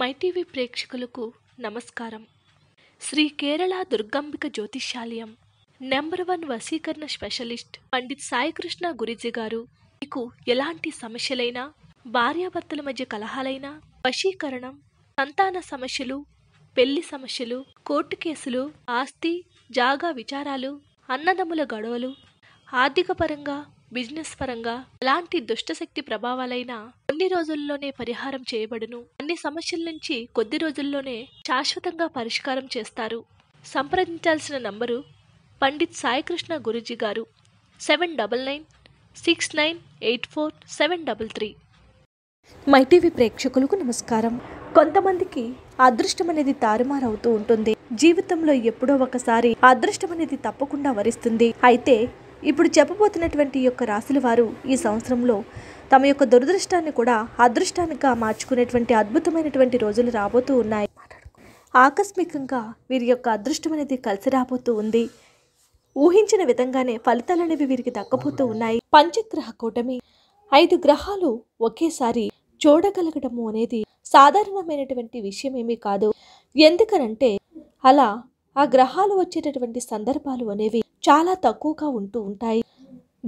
MyTV ప్రేక్షకులకు నమస్కారం శ్రీ కేరళ దుర్గాంబిక జ్యోతిష్యాలయం నెంబర్ వన్ వసీకరణ స్పెషలిస్ట్ పండిత్ సాయికృష్ణ గురిజీ గారు మీకు ఎలాంటి సమస్యలైనా భార్యాభర్తల మధ్య కలహాలైనా వశీకరణం సంతాన సమస్యలు పెళ్లి సమస్యలు కోర్టు కేసులు ఆస్తి జాగా విచారాలు అన్నదమ్ముల గొడవలు ఆర్థిక పరంగా బిజినెస్ పరంగా ఎలాంటి దుష్టశక్తి ప్రభావాలైనా కొన్ని రోజుల్లోనే పరిహారం చేయబడును అన్ని సమస్యల నుంచి కొద్ది రోజుల్లోనే శాశ్వతంగా పరిష్కారం చేస్తారు సంప్రదించాల్సిన నంబరు పండిత్ సాయికృష్ణ గురుజీ గారు seven double nine six nine eight four seven double three My TV ప్రేక్షకులకు నమస్కారం కొంతమందికి అదృష్టం అనేది తారుమారవుతూ ఉంటుంది జీవితంలో ఎప్పుడో ఒకసారి అదృష్టం అనేది తప్పకుండా వరిస్తుంది అయితే ఇప్పుడు చెప్పబోతున్నటువంటి యొక్క రాశుల వారు ఈ సంవత్సరంలో తమ యొక్క దురదృష్టాన్ని కూడా అదృష్టానికి మార్చుకునేటువంటి అద్భుతమైనటువంటి రోజులు రాబోతూ ఉన్నాయి ఆకస్మికంగా వీరి యొక్క అదృష్టం అనేది కలిసి రాబోతూ ఉంది ఊహించిన విధంగానే ఫలితాలు అనేవి వీరికి దక్కబోతూ ఉన్నాయి పంచగ్రహ కూటమి ఐదు గ్రహాలు ఒకేసారి చూడగలగడము అనేది సాధారణమైనటువంటి విషయం ఏమీ కాదు ఎందుకనంటే అలా ఆ గ్రహాలు వచ్చేటటువంటి సందర్భాలు అనేవి చాలా తక్కువగా ఉంటూ ఉంటాయి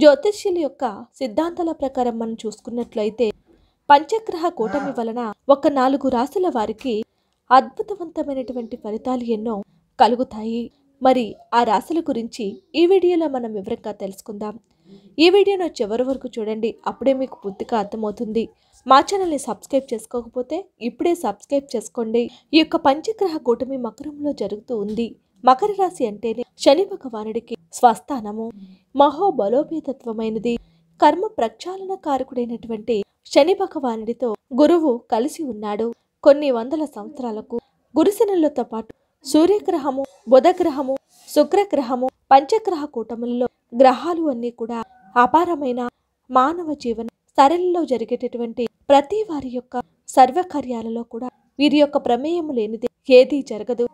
జ్యోతిష్యుల యొక్క సిద్ధాంతాల ప్రకారం మనం చూసుకున్నట్లయితే పంచగ్రహ కూటమి వలన ఒక నాలుగు రాశుల వారికి అద్భుతవంతమైనటువంటి ఫలితాలు ఎన్నో కలుగుతాయి మరి ఆ రాశుల గురించి ఈ వీడియోలో మనం వివరంగా తెలుసుకుందాం ఈ వీడియోను చివరి వరకు చూడండి అప్పుడే మీకు పూర్తిగా అర్థమవుతుంది మా ఛానల్ని సబ్స్క్రైబ్ చేసుకోకపోతే ఇప్పుడే సబ్స్క్రైబ్ చేసుకోండి ఈ యొక్క పంచగ్రహ కూటమి మకరంలో జరుగుతూ ఉంది మకర రాశి అంటేనే శని భగవానుడికి స్వస్థానము మహోబలోపేతత్వమైనది కర్మ ప్రక్షాళన కారకుడైనటువంటి శని భగవానుడితో గురువు కలిసి ఉన్నాడు కొన్ని వందల సంవత్సరాలకు గురుశనులతో పాటు సూర్యగ్రహము బుధగ్రహము శుక్రగ్రహము పంచగ్రహ కూటములలో గ్రహాలు అన్నీ కూడా అపారమైన మానవ జీవన సరళిలో జరిగేటటువంటి ప్రతి వారి యొక్క సర్వకార్యాలలో కూడా వీరి యొక్క ప్రమేయం లేనిది ఏదీ జరగదు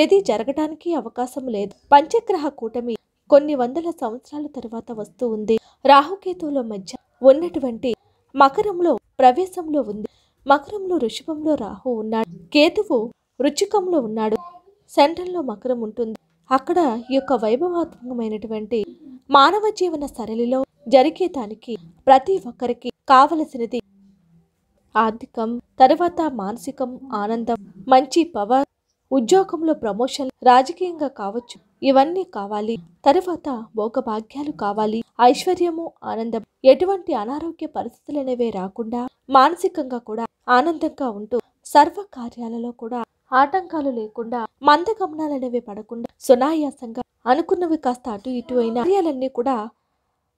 ఏదీ జరగడానికి అవకాశం లేదు పంచగ్రహ కూటమి కొన్ని వందల సంవత్సరాల తర్వాత వస్తూ ఉంది రాహుకేతువుల మధ్య ఉన్నటువంటి మకరంలో ప్రవేశంలో ఉంది మకరంలో ఋషభంలో రాహు ఉన్నాడు కేతువు రుచికంలో ఉన్నాడు సెంట్రల్లో మకరం ఉంటుంది అక్కడ ఈ యొక్క వైభవాత్మకమైనటువంటి మానవ జీవన సరళిలో జరిగే దానికి ప్రతి ఒక్కరికి కావలసినది ఆర్థికం తర్వాత మానసికం ఆనందం మంచి పవర్ ఉద్యోగంలో ప్రమోషన్ రాజకీయంగా కావచ్చు ఇవన్నీ కావాలి తర్వాత భోగభాగ్యాలు కావాలి ఐశ్వర్యము ఆనందం ఎటువంటి అనారోగ్య పరిస్థితులనేవే రాకుండా మానసికంగా కూడా ఆనందంగా ఉంటూ సర్వ కార్యాలలో కూడా ఆటంకాలు లేకుండా మందగమనాలనేవి పడకుండా సునాయాసంగా అనుకున్నవి కాస్త అటు ఇటు అయిన కార్యాలన్నీ కూడా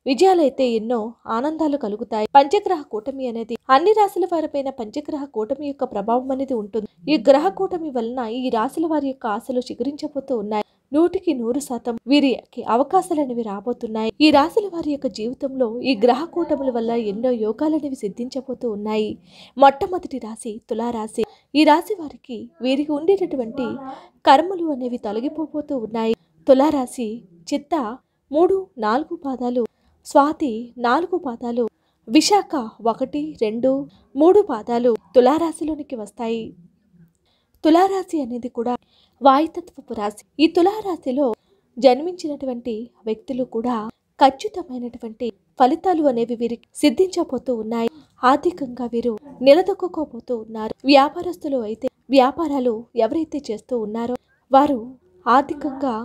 విజయాలైతే ఎన్నో ఆనందాలు కలుగుతాయి పంచగ్రహ కూటమి అనేది అన్ని రాశుల వారిపైన పంచగ్రహ కూటమి యొక్క ప్రభావం అనేది ఉంటుంది ఈ గ్రహ కూటమి వలన ఈ రాశుల వారి యొక్క ఆశలు శిఖరించబోతూ ఉన్నాయి నూటికి నూరు శాతం వీరికి అవకాశాలు అనేవి రాబోతున్నాయి ఈ రాశుల వారి యొక్క జీవితంలో ఈ గ్రహ కూటముల వల్ల ఎన్నో యోగాలనేవి సిద్ధించబోతూ ఉన్నాయి మొట్టమొదటి రాశి తులారాశి ఈ రాశి వారికి వీరికి ఉండేటటువంటి కర్మలు అనేవి తొలగిపోతూ ఉన్నాయి తులారాశి చిత్త మూడు నాలుగు పాదాలు స్వాతి నాలుగు పాదాలు విశాఖ ఒకటి రెండు మూడు పాదాలు తులారాశిలోనికి వస్తాయి తులారాశి అనేది కూడా వాయుతత్వపు రాశి ఈ తులారాశిలో జన్మించినటువంటి వ్యక్తులు కూడా ఖచ్చితమైనటువంటి ఫలితాలు అనేవి వీరికి సిద్ధించబోతూ ఉన్నాయి ఆర్థికంగా వీరు నిలదొక్కుకోబోతూ ఉన్నారు వ్యాపారస్తులు అయితే వ్యాపారాలు ఎవరైతే చేస్తూ ఉన్నారో వారు ఆర్థికంగా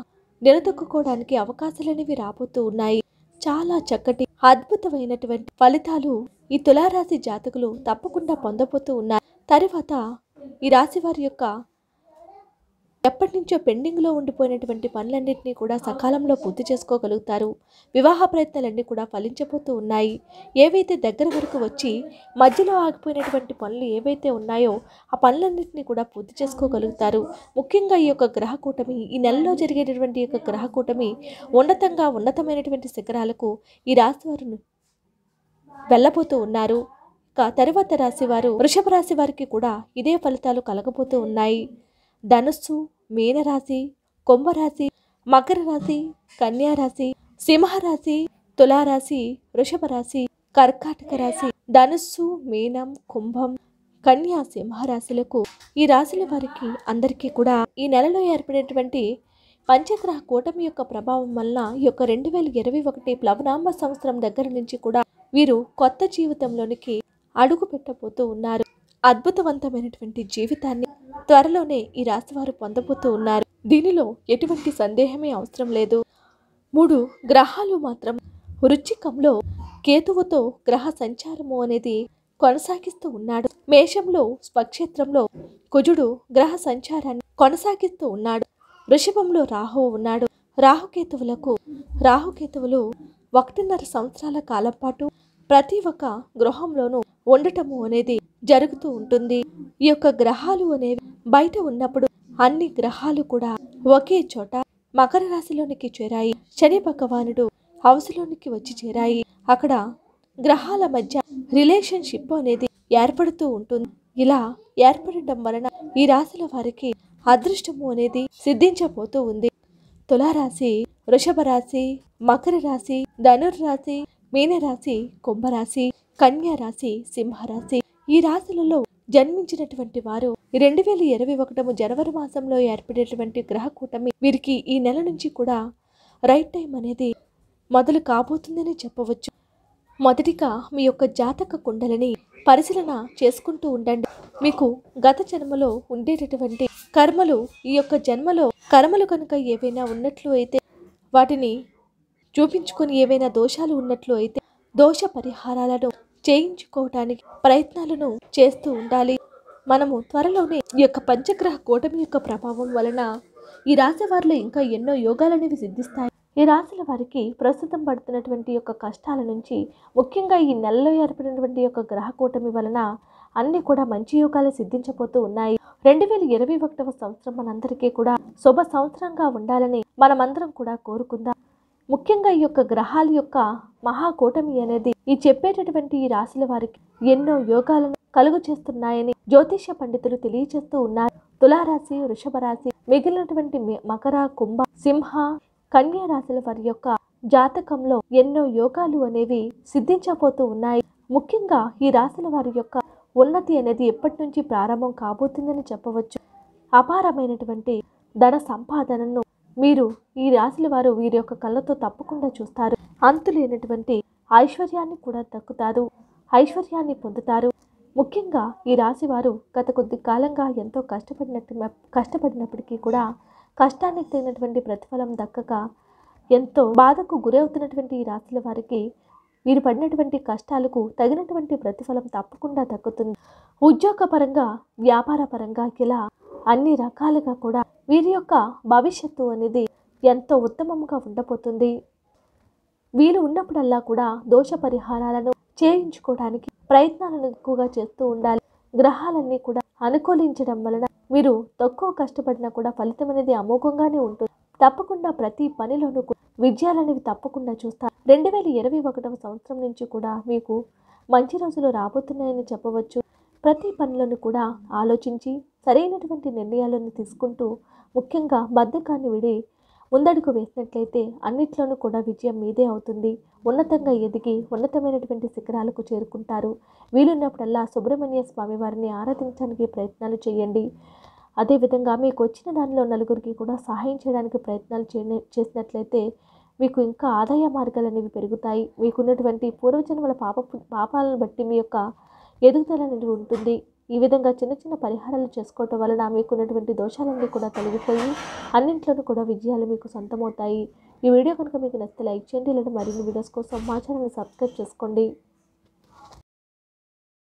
నిలదొక్కుకోవడానికి అవకాశాలనేవి రాబోతూ ఉన్నాయి చాలా చక్కటి అద్భుతమైనటువంటి ఫలితాలు ఈ తులారాశి జాతకులు తప్పకుండా పొందబోతూ ఉన్నారు తరువాత ఈ రాశి వారి యొక్క ఎప్పటి నుంచో పెండింగ్లో ఉండిపోయినటువంటి పనులన్నింటినీ కూడా సకాలంలో పూర్తి చేసుకోగలుగుతారు వివాహ ప్రయత్నాలన్నీ కూడా ఫలించబోతూ ఉన్నాయి ఏవైతే దగ్గర వరకు వచ్చి మధ్యలో ఆగిపోయినటువంటి పనులు ఏవైతే ఉన్నాయో ఆ పనులన్నింటినీ కూడా పూర్తి చేసుకోగలుగుతారు ముఖ్యంగా ఈ యొక్క గ్రహకూటమి ఈ నెలలో జరిగేటటువంటి యొక్క గ్రహకూటమి ఉన్నతంగా ఉన్నతమైనటువంటి శిఖరాలకు ఈ రాశి వారు వెళ్ళబోతూ ఉన్నారు ఇక తర్వాత రాశి వారు వృషభ రాశి వారికి కూడా ఇదే ఫలితాలు కలగబోతూ ఉన్నాయి ధనుస్సు మీనరాశి కుంభరాశి మకర రాశి కన్యారాశి సింహరాశి తులారాశి వృషభ రాశి కర్కాటక రాశి ధనుస్సు మీనం కుంభం కన్యా సింహరాశులకు ఈ రాశుల వారికి అందరికీ కూడా ఈ నెలలో ఏర్పడేటువంటి పంచగ్రహ కూటమి యొక్క ప్రభావం వల్ల ఈ యొక్క రెండు వేల ఇరవై ఒకటి ప్లవనాంబ సంవత్సరం దగ్గర నుంచి కూడా వీరు కొత్త జీవితంలోనికి అడుగు పెట్టబోతూ ఉన్నారు అద్భుతవంతమైనటువంటి జీవితాన్ని త్వరలోనే ఈ రాశి వారు పొందబోతూ ఉన్నారు దీనిలో ఎటువంటి సందేహమే అవసరం లేదు మూడు గ్రహాలు మాత్రం వృచ్చికంలో కేతువుతో గ్రహ సంచారము అనేది కొనసాగిస్తూ ఉన్నాడు మేషంలో స్వక్షేత్రంలో కుజుడు గ్రహ సంచారాన్ని కొనసాగిస్తూ ఉన్నాడు వృషభంలో రాహువు ఉన్నాడు రాహుకేతువులకు రాహుకేతువులు ఒకటిన్నర సంవత్సరాల కాలం పాటు ప్రతి ఒక్క గృహంలోనూ ఉండటము అనేది జరుగుతూ ఉంటుంది ఈ యొక్క గ్రహాలు అనేవి బయట ఉన్నప్పుడు అన్ని గ్రహాలు కూడా ఒకే చోట మకర రాశిలోనికి చేరాయి శని భగవానుడు హౌస్లోనికి వచ్చి చేరాయి అక్కడ గ్రహాల మధ్య రిలేషన్షిప్ అనేది ఏర్పడుతూ ఉంటుంది ఇలా ఏర్పడటం వలన ఈ రాశుల వారికి అదృష్టము అనేది సిద్ధించబోతూ ఉంది తులారాశి వృషభ రాశి మకర రాశి ధనుర్రాశి మీనరాశి కుంభరాశి కన్యా రాశి సింహరాశి ఈ రాశులలో జన్మించినటువంటి వారు రెండు వేల ఇరవై ఒకటము జనవరి మాసంలో ఏర్పడేటువంటి గ్రహ కూటమి వీరికి ఈ నెల నుంచి కూడా రైట్ టైం అనేది మొదలు కాబోతుందని చెప్పవచ్చు మొదటిగా మీ యొక్క జాతక కుండలని పరిశీలన చేసుకుంటూ ఉండండి మీకు గత జన్మలో ఉండేటటువంటి కర్మలు ఈ యొక్క జన్మలో కర్మలు కనుక ఏవైనా ఉన్నట్లు అయితే వాటిని చూపించుకొని ఏవైనా దోషాలు ఉన్నట్లు అయితే దోష పరిహారాలను చేయించుకోవటానికి ప్రయత్నాలను చేస్తూ ఉండాలి మనము త్వరలోనే ఈ యొక్క పంచగ్రహ కూటమి యొక్క ప్రభావం వలన ఈ రాశి వారిలో ఇంకా ఎన్నో యోగాలనేవి సిద్ధిస్తాయి ఈ రాశుల వారికి ప్రస్తుతం పడుతున్నటువంటి యొక్క కష్టాల నుంచి ముఖ్యంగా ఈ నెలలో ఏర్పడినటువంటి యొక్క గ్రహకూటమి వలన అన్నీ కూడా మంచి యోగాలు సిద్ధించబోతూ ఉన్నాయి రెండు వేల ఇరవై ఒకటవ సంవత్సరం మనందరికీ కూడా శుభ సంవత్సరంగా ఉండాలని మనమందరం కూడా కోరుకుందాం ముఖ్యంగా ఈ యొక్క గ్రహాల యొక్క మహాకూటమి అనేది ఈ చెప్పేటటువంటి ఈ రాశుల వారికి ఎన్నో యోగాలను కలుగు చేస్తున్నాయని జ్యోతిష పండితులు తెలియజేస్తూ ఉన్నారు తులారాశి వృషభ రాశి మిగిలినటువంటి మకర కుంభ సింహ కన్యా రాశుల వారి యొక్క జాతకంలో ఎన్నో యోగాలు అనేవి సిద్ధించబోతూ ఉన్నాయి ముఖ్యంగా ఈ రాశుల వారి యొక్క ఉన్నతి అనేది ఎప్పటి నుంచి ప్రారంభం కాబోతుందని చెప్పవచ్చు అపారమైనటువంటి ధన సంపాదనను మీరు ఈ రాశుల వారు వీరి యొక్క కళ్ళతో తప్పకుండా చూస్తారు అంతులేనటువంటి ఐశ్వర్యాన్ని కూడా దక్కుతారు ఐశ్వర్యాన్ని పొందుతారు ముఖ్యంగా ఈ రాశి వారు గత కొద్ది కాలంగా ఎంతో కష్టపడినట్టు కష్టపడినప్పటికీ కూడా కష్టానికి తగినటువంటి ప్రతిఫలం దక్కక ఎంతో బాధకు గురవుతున్నటువంటి ఈ రాశుల వారికి వీరు పడినటువంటి కష్టాలకు తగినటువంటి ప్రతిఫలం తప్పకుండా దక్కుతుంది ఉద్యోగపరంగా వ్యాపారపరంగా ఇలా అన్ని రకాలుగా కూడా వీరి యొక్క భవిష్యత్తు అనేది ఎంతో ఉత్తమంగా ఉండబోతుంది వీలు ఉన్నప్పుడల్లా కూడా దోష పరిహారాలను చేయించుకోవడానికి ప్రయత్నాలను ఎక్కువగా చేస్తూ ఉండాలి గ్రహాలన్నీ కూడా అనుకూలించడం వలన మీరు తక్కువ కష్టపడినా కూడా ఫలితం అనేది అమోఘంగానే ఉంటుంది తప్పకుండా ప్రతి పనిలోనూ విజయాలనేవి తప్పకుండా చూస్తారు రెండు వేల ఇరవై ఒకటవ సంవత్సరం నుంచి కూడా మీకు మంచి రోజులు రాబోతున్నాయని చెప్పవచ్చు ప్రతి పనులను కూడా ఆలోచించి సరైనటువంటి నిర్ణయాలను తీసుకుంటూ ముఖ్యంగా బద్ధకాన్ని విడి ముందడుగు వేసినట్లయితే అన్నిట్లోనూ కూడా విజయం మీదే అవుతుంది ఉన్నతంగా ఎదిగి ఉన్నతమైనటువంటి శిఖరాలకు చేరుకుంటారు వీలున్నప్పుడల్లా సుబ్రహ్మణ్య స్వామి వారిని ఆరాధించడానికి ప్రయత్నాలు చేయండి అదేవిధంగా మీకు వచ్చిన దానిలో నలుగురికి కూడా సహాయం చేయడానికి ప్రయత్నాలు చేసినట్లయితే మీకు ఇంకా ఆదాయ మార్గాలు అనేవి పెరుగుతాయి మీకున్నటువంటి పూర్వజన్మల పాప పాపాలను బట్టి మీ యొక్క ఎదుగుదల అనేది ఉంటుంది ఈ విధంగా చిన్న చిన్న పరిహారాలు చేసుకోవటం వలన మీకున్నటువంటి దోషాలన్నీ కూడా తొలగిపోయి అన్నింట్లోనూ కూడా విజయాలు మీకు సొంతమవుతాయి ఈ వీడియో కనుక మీకు నచ్చితే లైక్ చేయండి లేదా మరిన్ని వీడియోస్ కోసం మా ఛానల్ని సబ్స్క్రైబ్ చేసుకోండి